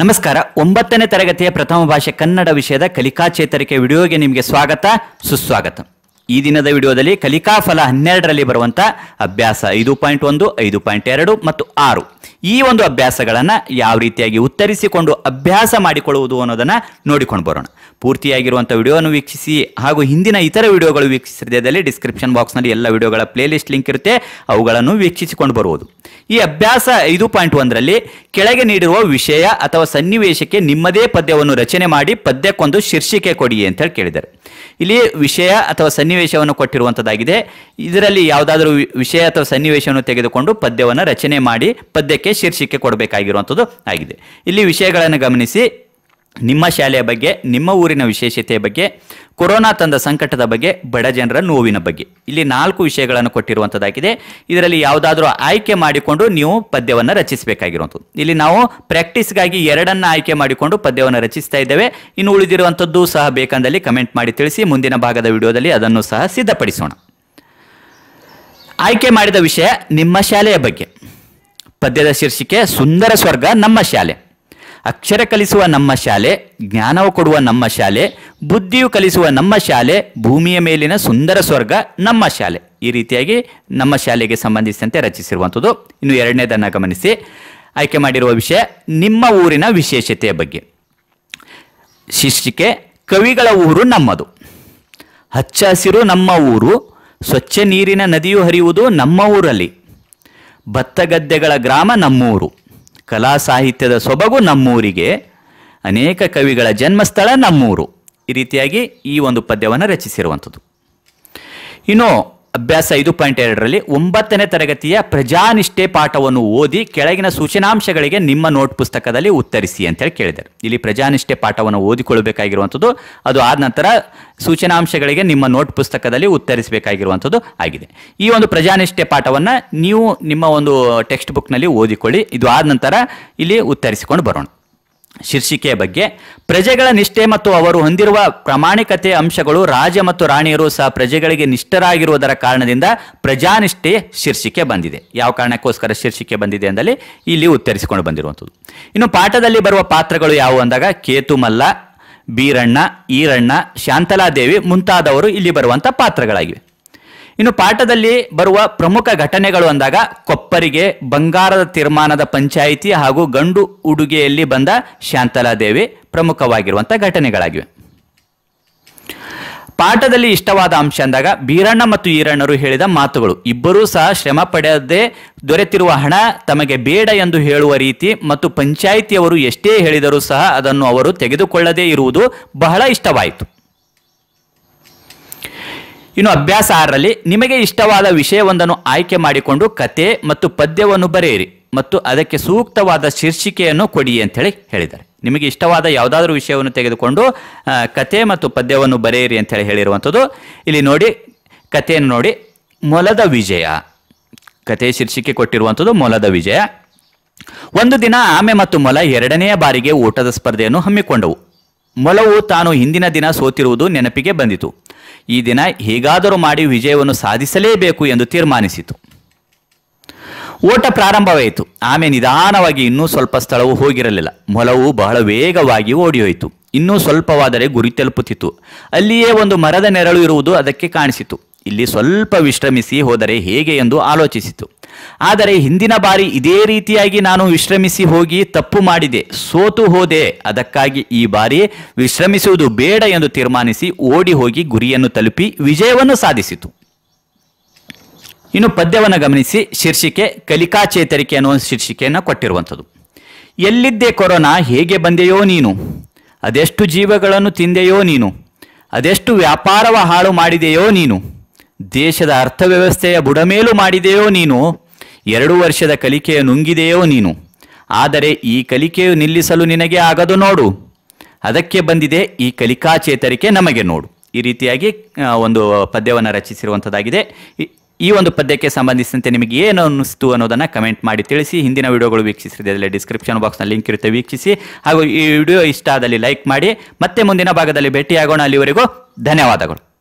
ನಮಸ್ಕಾರ ಒಂಬತ್ತನೇ ತರಗತಿಯ ಪ್ರಥಮ ಭಾಷೆ ಕನ್ನಡ ವಿಷಯದ ಕಲಿಕಾ ಚೇತರಿಕೆ ವಿಡಿಯೋಗೆ ನಿಮಗೆ ಸ್ವಾಗತ ಸುಸ್ವಾಗತ ಈ ದಿನದ ವಿಡಿಯೋದಲ್ಲಿ ಕಲಿಕಾ ಫಲ ಹನ್ನೆರಡರಲ್ಲಿ ಬರುವಂತಹ ಅಭ್ಯಾಸ ಐದು ಪಾಯಿಂಟ್ ಒಂದು ಐದು ಪಾಯಿಂಟ್ ಎರಡು ಮತ್ತು ಆರು ಈ ಒಂದು ಅಭ್ಯಾಸಗಳನ್ನು ಯಾವ ರೀತಿಯಾಗಿ ಉತ್ತರಿಸಿಕೊಂಡು ಅಭ್ಯಾಸ ಮಾಡಿಕೊಳ್ಳುವುದು ಅನ್ನೋದನ್ನು ನೋಡಿಕೊಂಡು ಬರೋಣ ಪೂರ್ತಿಯಾಗಿರುವಂಥ ವಿಡಿಯೋವನ್ನು ವೀಕ್ಷಿಸಿ ಹಾಗೂ ಹಿಂದಿನ ಇತರ ವಿಡಿಯೋಗಳು ವೀಕ್ಷಿಸಿದಲ್ಲಿ ಡಿಸ್ಕ್ರಿಪ್ಷನ್ ಬಾಕ್ಸ್ನಲ್ಲಿ ಎಲ್ಲ ವಿಡಿಯೋಗಳ ಪ್ಲೇಲಿಸ್ಟ್ ಲಿಂಕ್ ಇರುತ್ತೆ ಅವುಗಳನ್ನು ವೀಕ್ಷಿಸಿಕೊಂಡು ಬರುವುದು ಈ ಅಭ್ಯಾಸ ಐದು ಪಾಯಿಂಟ್ ಒಂದರಲ್ಲಿ ಕೆಳಗೆ ನೀಡಿರುವ ವಿಷಯ ಅಥವಾ ಸನ್ನಿವೇಶಕ್ಕೆ ನಿಮ್ಮದೇ ಪದ್ಯವನ್ನು ರಚನೆ ಮಾಡಿ ಪದ್ಯಕ್ಕೊಂದು ಶೀರ್ಷಿಕೆ ಕೊಡಿ ಅಂತ ಹೇಳಿ ಕೇಳಿದ್ದಾರೆ ಇಲ್ಲಿ ವಿಷಯ ಅಥವಾ ಸನ್ನಿವೇಶವನ್ನು ಕೊಟ್ಟಿರುವಂಥದ್ದಾಗಿದೆ ಇದರಲ್ಲಿ ಯಾವುದಾದರೂ ವಿಷಯ ಅಥವಾ ಸನ್ನಿವೇಶವನ್ನು ತೆಗೆದುಕೊಂಡು ಪದ್ಯವನ್ನು ರಚನೆ ಮಾಡಿ ಪದ್ಯಕ್ಕೆ ಶೀರ್ಷಿಕೆ ಕೊಡಬೇಕಾಗಿರುವಂಥದ್ದು ಆಗಿದೆ ಇಲ್ಲಿ ವಿಷಯಗಳನ್ನು ಗಮನಿಸಿ ನಿಮ್ಮ ಶಾಲೆಯ ಬಗ್ಗೆ ನಿಮ್ಮ ಊರಿನ ವಿಶೇಷತೆಯ ಬಗ್ಗೆ ಕೊರೋನಾ ತಂದ ಸಂಕಟದ ಬಗ್ಗೆ ಬಡ ಜನರ ನೋವಿನ ಬಗ್ಗೆ ಇಲ್ಲಿ ನಾಲ್ಕು ವಿಷಯಗಳನ್ನು ಕೊಟ್ಟಿರುವಂಥದ್ದಾಗಿದೆ ಇದರಲ್ಲಿ ಯಾವುದಾದ್ರೂ ಆಯ್ಕೆ ಮಾಡಿಕೊಂಡು ನೀವು ಪದ್ಯವನ್ನು ರಚಿಸಬೇಕಾಗಿರುವಂಥದ್ದು ಇಲ್ಲಿ ನಾವು ಪ್ರಾಕ್ಟೀಸ್ಗಾಗಿ ಎರಡನ್ನ ಆಯ್ಕೆ ಮಾಡಿಕೊಂಡು ಪದ್ಯವನ್ನು ರಚಿಸ್ತಾ ಇದ್ದೇವೆ ಇನ್ನು ಉಳಿದಿರುವಂಥದ್ದು ಸಹ ಬೇಕಂದಲ್ಲಿ ಕಮೆಂಟ್ ಮಾಡಿ ತಿಳಿಸಿ ಮುಂದಿನ ಭಾಗದ ವಿಡಿಯೋದಲ್ಲಿ ಅದನ್ನು ಸಹ ಸಿದ್ಧಪಡಿಸೋಣ ಆಯ್ಕೆ ಮಾಡಿದ ವಿಷಯ ನಿಮ್ಮ ಶಾಲೆಯ ಬಗ್ಗೆ ಪದ್ಯದ ಶೀರ್ಷಿಕೆ ಸುಂದರ ಸ್ವರ್ಗ ನಮ್ಮ ಶಾಲೆ ಅಕ್ಷರ ಕಲಿಸುವ ನಮ್ಮ ಶಾಲೆ ಜ್ಞಾನವು ಕೊಡುವ ನಮ್ಮ ಶಾಲೆ ಬುದ್ಧಿಯು ಕಲಿಸುವ ನಮ್ಮ ಶಾಲೆ ಭೂಮಿಯ ಮೇಲಿನ ಸುಂದರ ಸ್ವರ್ಗ ನಮ್ಮ ಶಾಲೆ ಈ ರೀತಿಯಾಗಿ ನಮ್ಮ ಶಾಲೆಗೆ ಸಂಬಂಧಿಸಿದಂತೆ ರಚಿಸಿರುವಂಥದ್ದು ಇನ್ನು ಎರಡನೇದನ್ನು ಗಮನಿಸಿ ಆಯ್ಕೆ ಮಾಡಿರುವ ವಿಷಯ ನಿಮ್ಮ ಊರಿನ ವಿಶೇಷತೆಯ ಬಗ್ಗೆ ಶೀರ್ಷಿಕೆ ಕವಿಗಳ ಊರು ನಮ್ಮದು ಹಚ್ಚ ಹಸಿರು ನಮ್ಮ ಊರು ಸ್ವಚ್ಛ ನೀರಿನ ನದಿಯು ಹರಿಯುವುದು ನಮ್ಮ ಊರಲ್ಲಿ ಗದ್ದೆಗಳ ಗ್ರಾಮ ನಮ್ಮೂರು ಕಲಾ ಸಾಹಿತ್ಯದ ಸೊಬಗು ನಮ್ಮೂರಿಗೆ ಅನೇಕ ಕವಿಗಳ ಜನ್ಮಸ್ಥಳ ನಮ್ಮೂರು ಈ ರೀತಿಯಾಗಿ ಈ ಒಂದು ಪದ್ಯವನ್ನು ರಚಿಸಿರುವಂಥದ್ದು ಇನ್ನು ಅಭ್ಯಾಸ ಐದು ಪಾಯಿಂಟ್ ಎರಡರಲ್ಲಿ ಒಂಬತ್ತನೇ ತರಗತಿಯ ಪ್ರಜಾನಿಷ್ಠೆ ಪಾಠವನ್ನು ಓದಿ ಕೆಳಗಿನ ಸೂಚನಾಂಶಗಳಿಗೆ ನಿಮ್ಮ ನೋಟ್ ಪುಸ್ತಕದಲ್ಲಿ ಉತ್ತರಿಸಿ ಅಂತೇಳಿ ಕೇಳಿದರು ಇಲ್ಲಿ ಪ್ರಜಾನಿಷ್ಠೆ ಪಾಠವನ್ನು ಓದಿಕೊಳ್ಳಬೇಕಾಗಿರುವಂಥದ್ದು ಅದು ಆದ ನಂತರ ಸೂಚನಾಂಶಗಳಿಗೆ ನಿಮ್ಮ ನೋಟ್ ಪುಸ್ತಕದಲ್ಲಿ ಉತ್ತರಿಸಬೇಕಾಗಿರುವಂಥದ್ದು ಆಗಿದೆ ಈ ಒಂದು ಪ್ರಜಾನಿಷ್ಠೆ ಪಾಠವನ್ನು ನೀವು ನಿಮ್ಮ ಒಂದು ಟೆಕ್ಸ್ಟ್ ಬುಕ್ನಲ್ಲಿ ಓದಿಕೊಳ್ಳಿ ಇದು ಆದ ನಂತರ ಇಲ್ಲಿ ಉತ್ತರಿಸಿಕೊಂಡು ಬರೋಣ ಶೀರ್ಷಿಕೆಯ ಬಗ್ಗೆ ಪ್ರಜೆಗಳ ನಿಷ್ಠೆ ಮತ್ತು ಅವರು ಹೊಂದಿರುವ ಪ್ರಾಮಾಣಿಕತೆಯ ಅಂಶಗಳು ರಾಜ ಮತ್ತು ರಾಣಿಯರು ಸಹ ಪ್ರಜೆಗಳಿಗೆ ನಿಷ್ಠರಾಗಿರುವುದರ ಕಾರಣದಿಂದ ಪ್ರಜಾನಿಷ್ಠೆ ಶೀರ್ಷಿಕೆ ಬಂದಿದೆ ಯಾವ ಕಾರಣಕ್ಕೋಸ್ಕರ ಶೀರ್ಷಿಕೆ ಬಂದಿದೆ ಅಂದಲ್ಲಿ ಇಲ್ಲಿ ಉತ್ತರಿಸಿಕೊಂಡು ಬಂದಿರುವಂಥದ್ದು ಇನ್ನು ಪಾಠದಲ್ಲಿ ಬರುವ ಪಾತ್ರಗಳು ಯಾವುವು ಅಂದಾಗ ಕೇತುಮಲ್ಲ ಬೀರಣ್ಣ ಈರಣ್ಣ ಶಾಂತಲಾದೇವಿ ಮುಂತಾದವರು ಇಲ್ಲಿ ಬರುವಂಥ ಪಾತ್ರಗಳಾಗಿವೆ ಇನ್ನು ಪಾಠದಲ್ಲಿ ಬರುವ ಪ್ರಮುಖ ಘಟನೆಗಳು ಅಂದಾಗ ಕೊಪ್ಪರಿಗೆ ಬಂಗಾರದ ತೀರ್ಮಾನದ ಪಂಚಾಯಿತಿ ಹಾಗೂ ಗಂಡು ಉಡುಗೆಯಲ್ಲಿ ಬಂದ ಶಾಂತಲಾದೇವಿ ಪ್ರಮುಖವಾಗಿರುವಂಥ ಘಟನೆಗಳಾಗಿವೆ ಪಾಠದಲ್ಲಿ ಇಷ್ಟವಾದ ಅಂಶ ಅಂದಾಗ ಬೀರಣ್ಣ ಮತ್ತು ಈರಣ್ಣರು ಹೇಳಿದ ಮಾತುಗಳು ಇಬ್ಬರೂ ಸಹ ಶ್ರಮ ಪಡೆಯದೆ ದೊರೆತಿರುವ ಹಣ ತಮಗೆ ಬೇಡ ಎಂದು ಹೇಳುವ ರೀತಿ ಮತ್ತು ಪಂಚಾಯಿತಿಯವರು ಎಷ್ಟೇ ಹೇಳಿದರೂ ಸಹ ಅದನ್ನು ಅವರು ತೆಗೆದುಕೊಳ್ಳದೇ ಇರುವುದು ಬಹಳ ಇಷ್ಟವಾಯಿತು ಇನ್ನು ಅಭ್ಯಾಸ ಆರರಲ್ಲಿ ನಿಮಗೆ ಇಷ್ಟವಾದ ವಿಷಯವೊಂದನ್ನು ಆಯ್ಕೆ ಮಾಡಿಕೊಂಡು ಕತೆ ಮತ್ತು ಪದ್ಯವನ್ನು ಬರೆಯಿರಿ ಮತ್ತು ಅದಕ್ಕೆ ಸೂಕ್ತವಾದ ಶೀರ್ಷಿಕೆಯನ್ನು ಕೊಡಿ ಅಂತೇಳಿ ಹೇಳಿದ್ದಾರೆ ನಿಮಗೆ ಇಷ್ಟವಾದ ಯಾವುದಾದ್ರೂ ವಿಷಯವನ್ನು ತೆಗೆದುಕೊಂಡು ಕತೆ ಮತ್ತು ಪದ್ಯವನ್ನು ಬರೆಯಿರಿ ಅಂತೇಳಿ ಹೇಳಿರುವಂಥದ್ದು ಇಲ್ಲಿ ನೋಡಿ ಕಥೆಯನ್ನು ನೋಡಿ ಮೊಲದ ವಿಜಯ ಕತೆ ಶೀರ್ಷಿಕೆ ಕೊಟ್ಟಿರುವಂಥದ್ದು ಮೊಲದ ವಿಜಯ ಒಂದು ದಿನ ಆಮೆ ಮತ್ತು ಮೊಲ ಎರಡನೆಯ ಬಾರಿಗೆ ಊಟದ ಸ್ಪರ್ಧೆಯನ್ನು ಹಮ್ಮಿಕೊಂಡವು ಮೊಲವು ತಾನು ಹಿಂದಿನ ದಿನ ಸೋತಿರುವುದು ನೆನಪಿಗೆ ಬಂದಿತು ಈ ದಿನ ಹೇಗಾದರೂ ಮಾಡಿ ವಿಜಯವನ್ನು ಸಾಧಿಸಲೇಬೇಕು ಎಂದು ತೀರ್ಮಾನಿಸಿತು ಓಟ ಪ್ರಾರಂಭವಾಯಿತು ಆಮೆ ನಿಧಾನವಾಗಿ ಇನ್ನೂ ಸ್ವಲ್ಪ ಸ್ಥಳವು ಹೋಗಿರಲಿಲ್ಲ ಮೊಲವು ಬಹಳ ವೇಗವಾಗಿ ಓಡಿಹೋಯಿತು ಇನ್ನೂ ಸ್ವಲ್ಪವಾದರೆ ಗುರಿ ತಲುಪುತ್ತಿತ್ತು ಅಲ್ಲಿಯೇ ಒಂದು ಮರದ ನೆರಳು ಇರುವುದು ಅದಕ್ಕೆ ಕಾಣಿಸಿತು ಇಲ್ಲಿ ಸ್ವಲ್ಪ ವಿಶ್ರಮಿಸಿ ಹೋದರೆ ಹೇಗೆ ಎಂದು ಆಲೋಚಿಸಿತು ಆದರೆ ಹಿಂದಿನ ಬಾರಿ ಇದೇ ರೀತಿಯಾಗಿ ನಾನು ವಿಶ್ರಮಿಸಿ ಹೋಗಿ ತಪ್ಪು ಮಾಡಿದೆ ಸೋತು ಹೋದೆ ಅದಕ್ಕಾಗಿ ಈ ಬಾರಿ ವಿಶ್ರಮಿಸುವುದು ಬೇಡ ಎಂದು ತೀರ್ಮಾನಿಸಿ ಓಡಿ ಹೋಗಿ ಗುರಿಯನ್ನು ತಲುಪಿ ವಿಜಯವನ್ನು ಸಾಧಿಸಿತು ಇನ್ನು ಪದ್ಯವನ್ನು ಗಮನಿಸಿ ಶೀರ್ಷಿಕೆ ಕಲಿಕಾ ಚೇತರಿಕೆ ಅನ್ನುವ ಶೀರ್ಷಿಕೆಯನ್ನು ಕೊಟ್ಟಿರುವಂಥದ್ದು ಎಲ್ಲಿದ್ದೆ ಕೊರೋನಾ ಹೇಗೆ ಬಂದೆಯೋ ನೀನು ಅದೆಷ್ಟು ಜೀವಗಳನ್ನು ತಿಂದೆಯೋ ನೀನು ಅದೆಷ್ಟು ವ್ಯಾಪಾರವ ಹಾಳು ಮಾಡಿದೆಯೋ ನೀನು ದೇಶದ ಅರ್ಥವ್ಯವಸ್ಥೆಯ ಬುಡಮೇಲು ಮಾಡಿದೆಯೋ ನೀನು ಎರಡು ವರ್ಷದ ಕಲಿಕೆಯ ನುಂಗಿದೆಯೋ ನೀನು ಆದರೆ ಈ ಕಲಿಕೆಯು ನಿಲ್ಲಿಸಲು ನಿನಗೆ ಆಗದು ನೋಡು ಅದಕ್ಕೆ ಬಂದಿದೆ ಈ ಕಲಿಕಾ ಚೇತರಿಕೆ ನಮಗೆ ನೋಡು ಈ ರೀತಿಯಾಗಿ ಒಂದು ಪದ್ಯವನ್ನು ರಚಿಸಿರುವಂಥದ್ದಾಗಿದೆ ಈ ಒಂದು ಪದ್ಯಕ್ಕೆ ಸಂಬಂಧಿಸಿದಂತೆ ನಿಮಗೆ ಏನು ಅನ್ನಿಸ್ತು ಅನ್ನೋದನ್ನು ಕಮೆಂಟ್ ಮಾಡಿ ತಿಳಿಸಿ ಹಿಂದಿನ ವಿಡಿಯೋಗಳು ಅದರಲ್ಲಿ ಡಿಸ್ಕ್ರಿಪ್ಷನ್ ಬಾಕ್ಸ್ನಲ್ಲಿ ಲಿಂಕ್ ಇರುತ್ತೆ ವೀಕ್ಷಿಸಿ ಹಾಗೂ ಈ ವಿಡಿಯೋ ಇಷ್ಟ ಆದಲ್ಲಿ ಲೈಕ್ ಮಾಡಿ ಮತ್ತೆ ಮುಂದಿನ ಭಾಗದಲ್ಲಿ ಭೇಟಿಯಾಗೋಣ ಅಲ್ಲಿವರೆಗೂ ಧನ್ಯವಾದಗಳು